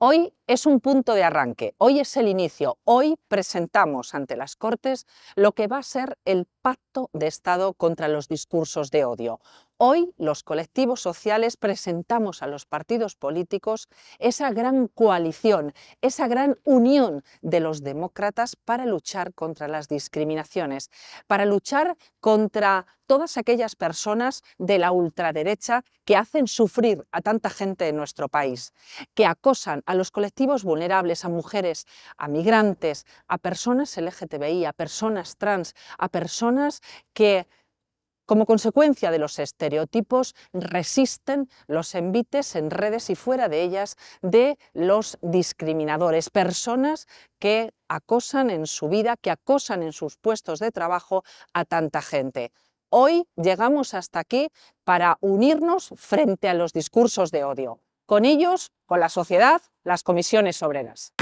Hoy es un punto de arranque, hoy es el inicio, hoy presentamos ante las Cortes lo que va a ser el pacto de Estado contra los discursos de odio, Hoy los colectivos sociales presentamos a los partidos políticos esa gran coalición, esa gran unión de los demócratas para luchar contra las discriminaciones, para luchar contra todas aquellas personas de la ultraderecha que hacen sufrir a tanta gente en nuestro país, que acosan a los colectivos vulnerables, a mujeres, a migrantes, a personas LGTBI, a personas trans, a personas que como consecuencia de los estereotipos, resisten los envites en redes y fuera de ellas de los discriminadores, personas que acosan en su vida, que acosan en sus puestos de trabajo a tanta gente. Hoy llegamos hasta aquí para unirnos frente a los discursos de odio. Con ellos, con la sociedad, las comisiones obreras.